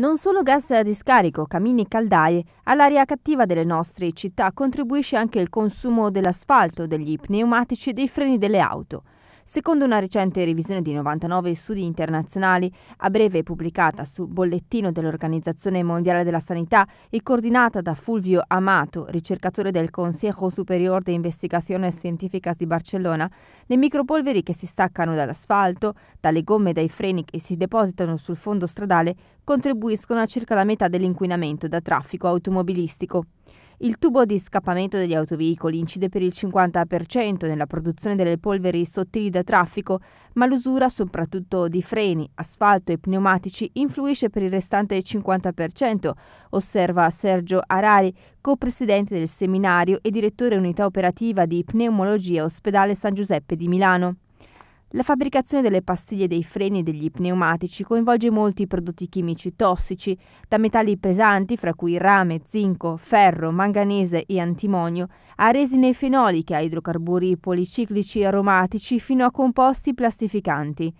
Non solo gas a discarico, camini e caldaie, all'aria cattiva delle nostre città contribuisce anche il consumo dell'asfalto, degli pneumatici e dei freni delle auto. Secondo una recente revisione di 99 studi internazionali, a breve pubblicata su bollettino dell'Organizzazione Mondiale della Sanità e coordinata da Fulvio Amato, ricercatore del Consejo Superior de Investigaciones Científicas di Barcellona, le micropolveri che si staccano dall'asfalto, dalle gomme e dai freni e si depositano sul fondo stradale contribuiscono a circa la metà dell'inquinamento da traffico automobilistico. Il tubo di scappamento degli autoveicoli incide per il 50% nella produzione delle polveri sottili da traffico, ma l'usura soprattutto di freni, asfalto e pneumatici influisce per il restante 50%, osserva Sergio Arari, co-presidente del seminario e direttore unità operativa di pneumologia Ospedale San Giuseppe di Milano. La fabbricazione delle pastiglie dei freni e degli pneumatici coinvolge molti prodotti chimici tossici, da metalli pesanti, fra cui rame, zinco, ferro, manganese e antimonio, a resine fenoliche, a idrocarburi policiclici e aromatici, fino a composti plastificanti.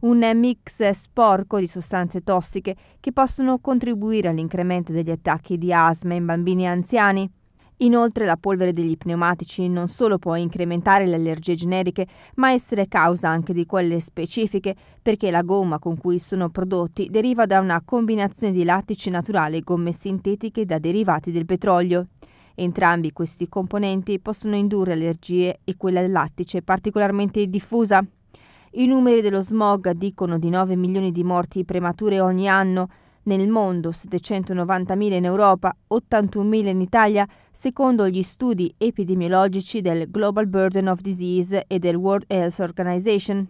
Un mix sporco di sostanze tossiche che possono contribuire all'incremento degli attacchi di asma in bambini e anziani. Inoltre la polvere degli pneumatici non solo può incrementare le allergie generiche, ma essere causa anche di quelle specifiche, perché la gomma con cui sono prodotti deriva da una combinazione di lattice naturale e gomme sintetiche da derivati del petrolio. Entrambi questi componenti possono indurre allergie e quella del lattice è particolarmente diffusa. I numeri dello smog dicono di 9 milioni di morti premature ogni anno, nel mondo 790.000 in Europa, 81.000 in Italia, secondo gli studi epidemiologici del Global Burden of Disease e del World Health Organization.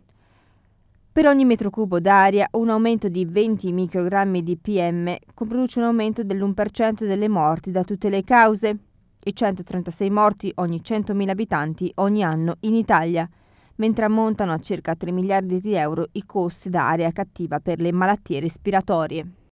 Per ogni metro cubo d'aria un aumento di 20 microgrammi di PM produce un aumento dell'1% delle morti da tutte le cause e 136 morti ogni 100.000 abitanti ogni anno in Italia, mentre ammontano a circa 3 miliardi di euro i costi d'aria cattiva per le malattie respiratorie.